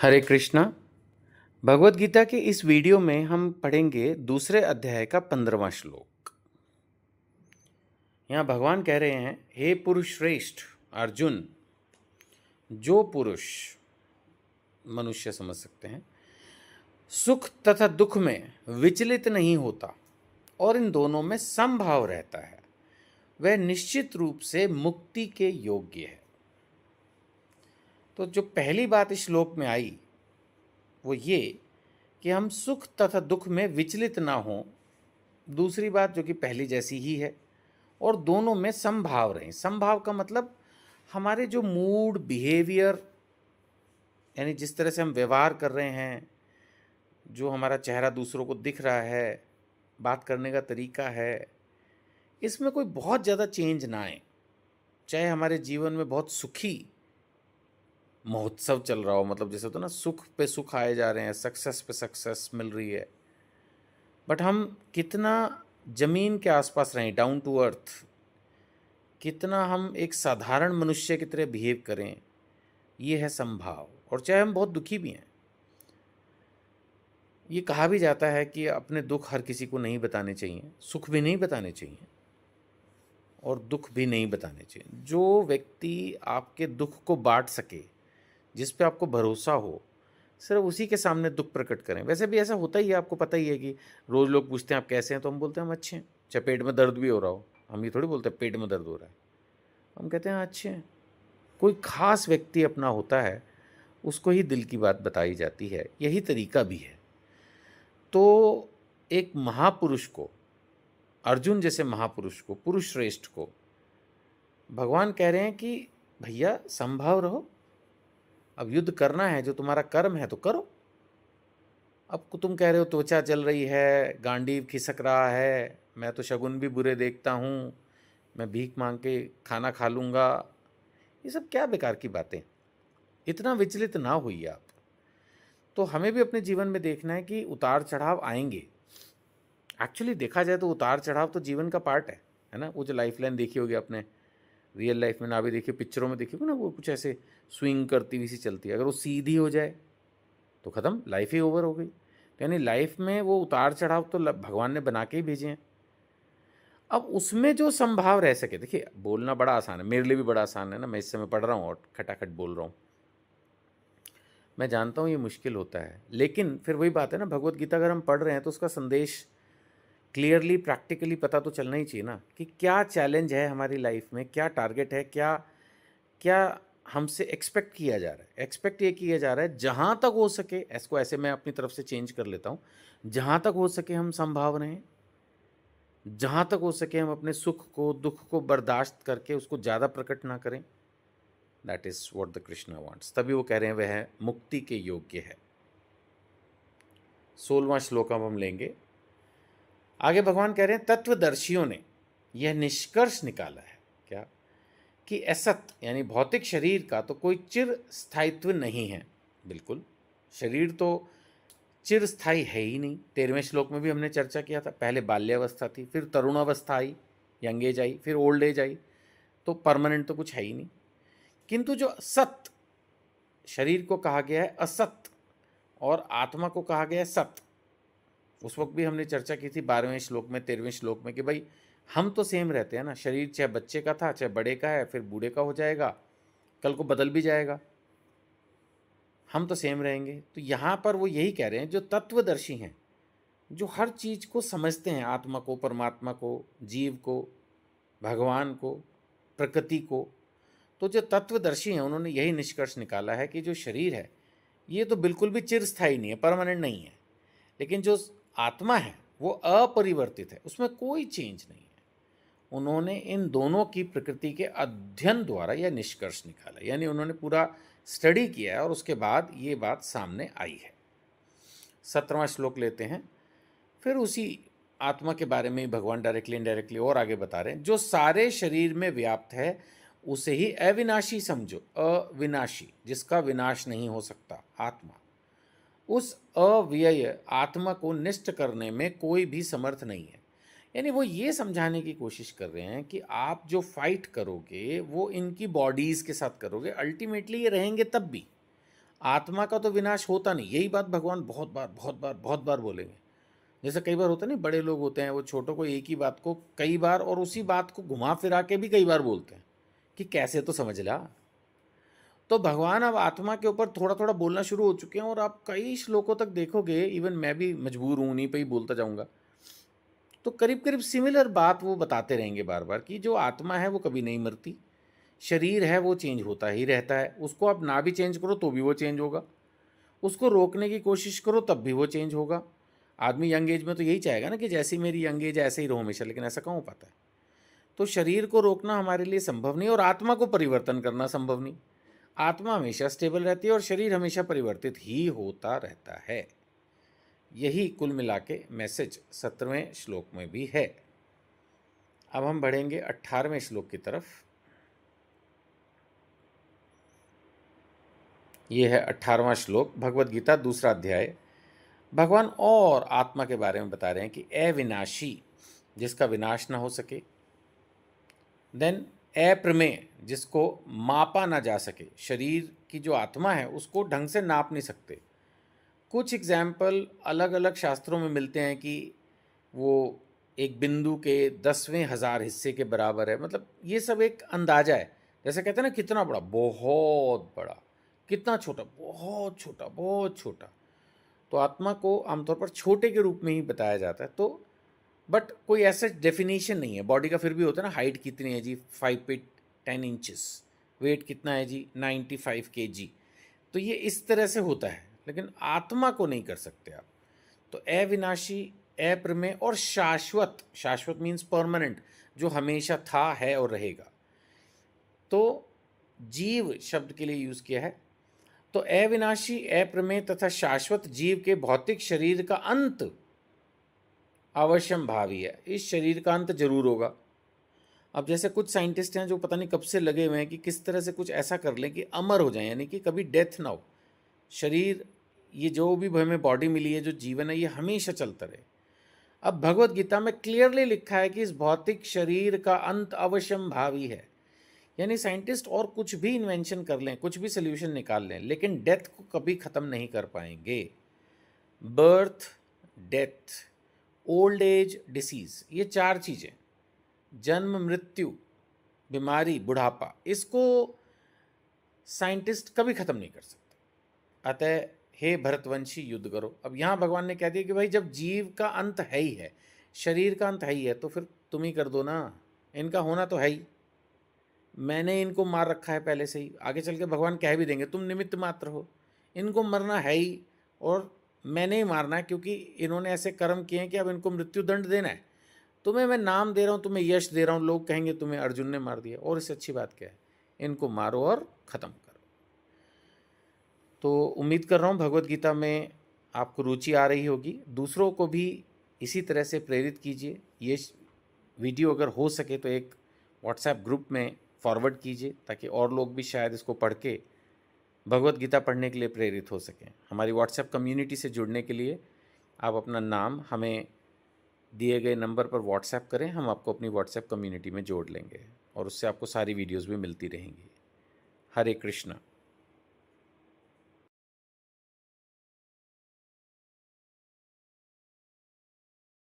हरे कृष्णा भगवत गीता के इस वीडियो में हम पढ़ेंगे दूसरे अध्याय का पंद्रवा श्लोक यहाँ भगवान कह रहे हैं हे पुरुष श्रेष्ठ अर्जुन जो पुरुष मनुष्य समझ सकते हैं सुख तथा दुख में विचलित नहीं होता और इन दोनों में संभाव रहता है वह निश्चित रूप से मुक्ति के योग्य है तो जो पहली बात इस श्लोक में आई वो ये कि हम सुख तथा दुख में विचलित ना हों दूसरी बात जो कि पहली जैसी ही है और दोनों में संभाव रहें संभाव का मतलब हमारे जो मूड बिहेवियर यानी जिस तरह से हम व्यवहार कर रहे हैं जो हमारा चेहरा दूसरों को दिख रहा है बात करने का तरीका है इसमें कोई बहुत ज़्यादा चेंज ना आए चाहे हमारे जीवन में बहुत सुखी महोत्सव चल रहा हो मतलब जैसे होता तो है ना सुख पे सुख आए जा रहे हैं सक्सेस पे सक्सेस मिल रही है बट हम कितना ज़मीन के आसपास रहें डाउन टू अर्थ कितना हम एक साधारण मनुष्य की तरह बिहेव करें ये है संभाव और चाहे हम बहुत दुखी भी हैं ये कहा भी जाता है कि अपने दुख हर किसी को नहीं बताने चाहिए सुख भी नहीं बताने चाहिए और दुख भी नहीं बताने चाहिए जो व्यक्ति आपके दुख को बांट सके जिस पे आपको भरोसा हो सिर्फ उसी के सामने दुख प्रकट करें वैसे भी ऐसा होता ही है आपको पता ही है कि रोज़ लोग पूछते हैं आप कैसे हैं तो हम बोलते हैं हम अच्छे हैं चाहे अच्छा, पेट में दर्द भी हो रहा हो हम ये थोड़ी बोलते हैं पेट में दर्द हो रहा है हम कहते हैं अच्छे हैं कोई ख़ास व्यक्ति अपना होता है उसको ही दिल की बात बताई जाती है यही तरीका भी है तो एक महापुरुष को अर्जुन जैसे महापुरुष को पुरुष श्रेष्ठ को भगवान कह रहे हैं कि भैया संभव रहो अब युद्ध करना है जो तुम्हारा कर्म है तो करो अब तुम कह रहे हो त्वचा चल रही है गांडीव खिसक रहा है मैं तो शगुन भी बुरे देखता हूँ मैं भीख मांग के खाना खा लूँगा ये सब क्या बेकार की बातें इतना विचलित ना हुई आप तो हमें भी अपने जीवन में देखना है कि उतार चढ़ाव आएंगे एक्चुअली देखा जाए तो उतार चढ़ाव तो जीवन का पार्ट है है ना वो जो लाइफ लाइन देखी होगी आपने रियल लाइफ में ना भी देखिए पिक्चरों में देखिए ना वो कुछ ऐसे स्विंग करती हुई सी चलती है अगर वो सीधी हो जाए तो ख़त्म लाइफ ही ओवर हो गई तो यानी लाइफ में वो उतार चढ़ाव तो भगवान ने बना के ही भेजे हैं अब उसमें जो संभाव रह सके देखिए बोलना बड़ा आसान है मेरे लिए भी बड़ा आसान है ना मैं इस समय पढ़ रहा हूँ और खटाखट बोल रहा हूँ मैं जानता हूँ ये मुश्किल होता है लेकिन फिर वही बात है ना भगवत गीता अगर हम पढ़ रहे हैं तो उसका संदेश क्लियरली प्रैक्टिकली पता तो चलना ही चाहिए ना कि क्या चैलेंज है हमारी लाइफ में क्या टारगेट है क्या क्या हमसे एक्सपेक्ट किया जा रहा है एक्सपेक्ट ये किया जा रहा है जहाँ तक हो सके इसको ऐसे मैं अपनी तरफ से चेंज कर लेता हूँ जहाँ तक हो सके हम संभाव रहें जहाँ तक हो सके हम अपने सुख को दुख को बर्दाश्त करके उसको ज़्यादा प्रकट ना करें that is what the Krishna wants तभी वो कह रहे हैं वह मुक्ति के योग्य है सोलवा श्लोक हम लेंगे आगे भगवान कह रहे हैं तत्वदर्शियों ने यह निष्कर्ष निकाला है क्या कि असत यानी भौतिक शरीर का तो कोई चिर स्थायित्व नहीं है बिल्कुल शरीर तो चिर स्थायी है ही नहीं तेरहवें श्लोक में भी हमने चर्चा किया था पहले बाल्यावस्था थी फिर तरुणावस्था आई यंग एज आई फिर ओल्ड एज आई तो परमानेंट तो कुछ है ही नहीं किंतु जो सत्य शरीर को कहा गया है असत और आत्मा को कहा गया है सत्य उस वक्त भी हमने चर्चा की थी बारहवें श्लोक में तेरहवें श्लोक में कि भाई हम तो सेम रहते हैं ना शरीर चाहे बच्चे का था चाहे बड़े का है फिर बूढ़े का हो जाएगा कल को बदल भी जाएगा हम तो सेम रहेंगे तो यहाँ पर वो यही कह रहे हैं जो तत्वदर्शी हैं जो हर चीज़ को समझते हैं आत्मा को परमात्मा को जीव को भगवान को प्रकृति को तो जो तत्वदर्शी हैं उन्होंने यही निष्कर्ष निकाला है कि जो शरीर है ये तो बिल्कुल भी चिरस्थायी नहीं है परमानेंट नहीं है लेकिन जो आत्मा है वो अपरिवर्तित है उसमें कोई चेंज नहीं है उन्होंने इन दोनों की प्रकृति के अध्ययन द्वारा यह निष्कर्ष निकाला यानी उन्होंने पूरा स्टडी किया है और उसके बाद ये बात सामने आई है सत्रवा श्लोक लेते हैं फिर उसी आत्मा के बारे में भगवान डायरेक्टली इनडायरेक्टली और आगे बता रहे हैं जो सारे शरीर में व्याप्त है उसे ही अविनाशी समझो अविनाशी जिसका विनाश नहीं हो सकता आत्मा उस अव्यय आत्मा को निष्ठ करने में कोई भी समर्थ नहीं है यानी वो ये समझाने की कोशिश कर रहे हैं कि आप जो फाइट करोगे वो इनकी बॉडीज़ के साथ करोगे अल्टीमेटली ये रहेंगे तब भी आत्मा का तो विनाश होता नहीं यही बात भगवान बहुत बार बहुत बार बहुत बार बोलेंगे जैसे कई बार होता नहीं बड़े लोग होते हैं वो छोटों को एक ही बात को कई बार और उसी बात को घुमा फिरा के भी कई बार बोलते हैं कि कैसे तो समझ ला तो भगवान अब आत्मा के ऊपर थोड़ा थोड़ा बोलना शुरू हो चुके हैं और आप कई श्लोकों तक देखोगे इवन मैं भी मजबूर हूँ उन्हीं पर ही बोलता जाऊँगा तो करीब करीब सिमिलर बात वो बताते रहेंगे बार बार कि जो आत्मा है वो कभी नहीं मरती शरीर है वो चेंज होता ही रहता है उसको आप ना भी चेंज करो तो भी वो चेंज होगा उसको रोकने की कोशिश करो तब भी वो चेंज होगा आदमी यंग एज में तो यही चाहेगा ना कि जैसी मेरी यंग एज ऐसे ही रहो हमेशा लेकिन ऐसा कहाँ हो पाता है तो शरीर को रोकना हमारे लिए संभव नहीं और आत्मा को परिवर्तन करना संभव नहीं आत्मा हमेशा स्टेबल रहती है और शरीर हमेशा परिवर्तित ही होता रहता है यही कुल मिला के मैसेज सत्रहवें श्लोक में भी है अब हम बढ़ेंगे अट्ठारहवें श्लोक की तरफ ये है अट्ठारहवा श्लोक भगवत गीता दूसरा अध्याय भगवान और आत्मा के बारे में बता रहे हैं कि अविनाशी जिसका विनाश ना हो सके देन अप्रमेय जिसको मापा ना जा सके शरीर की जो आत्मा है उसको ढंग से नाप नहीं सकते कुछ एग्जाम्पल अलग अलग शास्त्रों में मिलते हैं कि वो एक बिंदु के दसवें हज़ार हिस्से के बराबर है मतलब ये सब एक अंदाज़ा है जैसे कहते हैं ना कितना बड़ा बहुत बड़ा कितना छोटा बहुत छोटा बहुत छोटा तो आत्मा को आमतौर पर छोटे के रूप में ही बताया जाता है तो बट कोई ऐसा डेफिनेशन नहीं है बॉडी का फिर भी होता है ना हाइट कितनी है जी five feet ten inches weight कितना है जी नाइन्टी फाइव के जी तो ये इस तरह से होता है लेकिन आत्मा को नहीं कर सकते आप तो अविनाशी अप्रमेय और शाश्वत शाश्वत मीन्स परमानेंट जो हमेशा था है और रहेगा तो जीव शब्द के लिए यूज़ किया है तो अविनाशी अप्रमेय तथा शाश्वत जीव के भौतिक शरीर का अंत अवश्यम भावी है इस शरीर का अंत जरूर होगा अब जैसे कुछ साइंटिस्ट हैं जो पता नहीं कब से लगे हुए हैं कि किस तरह से कुछ ऐसा कर लें कि अमर हो जाएं यानी कि कभी डेथ ना हो शरीर ये जो भी हमें बॉडी मिली है जो जीवन है ये हमेशा चलता रहे अब भगवत गीता में क्लियरली लिखा है कि इस भौतिक शरीर का अंत अवश्यम भावी है यानी साइंटिस्ट और कुछ भी इन्वेंशन कर लें कुछ भी सोल्यूशन निकाल लें लेकिन डेथ को कभी ख़त्म नहीं कर पाएंगे birth death old age disease ये चार चीज़ें जन्म मृत्यु बीमारी बुढ़ापा इसको साइंटिस्ट कभी ख़त्म नहीं कर सकते अतः हे भरतवंशी युद्ध करो अब यहाँ भगवान ने कह दिया कि भाई जब जीव का अंत है ही है शरीर का अंत है ही है तो फिर तुम ही कर दो ना इनका होना तो है ही मैंने इनको मार रखा है पहले से ही आगे चल के भगवान कह भी देंगे तुम निमित्त मात्र हो इनको मरना है ही और मैं नहीं मारना है क्योंकि इन्होंने ऐसे कर्म किए हैं कि अब इनको मृत्यु दंड देना है तुम्हें मैं नाम दे रहा हूँ तुम्हें यश दे रहा हूँ लोग कहेंगे तुम्हें अर्जुन ने मार दिया और इससे अच्छी बात क्या है इनको मारो और ख़त्म करो तो उम्मीद कर रहा हूँ भगवद गीता में आपको रुचि आ रही होगी दूसरों को भी इसी तरह से प्रेरित कीजिए ये वीडियो अगर हो सके तो एक व्हाट्सएप ग्रुप में फॉरवर्ड कीजिए ताकि और लोग भी शायद इसको पढ़ के भगवत गीता पढ़ने के लिए प्रेरित हो सकें हमारी व्हाट्सएप कम्युनिटी से जुड़ने के लिए आप अपना नाम हमें दिए गए नंबर पर व्हाट्सएप करें हम आपको अपनी व्हाट्सएप कम्युनिटी में जोड़ लेंगे और उससे आपको सारी वीडियोस भी मिलती रहेंगी हरे कृष्णा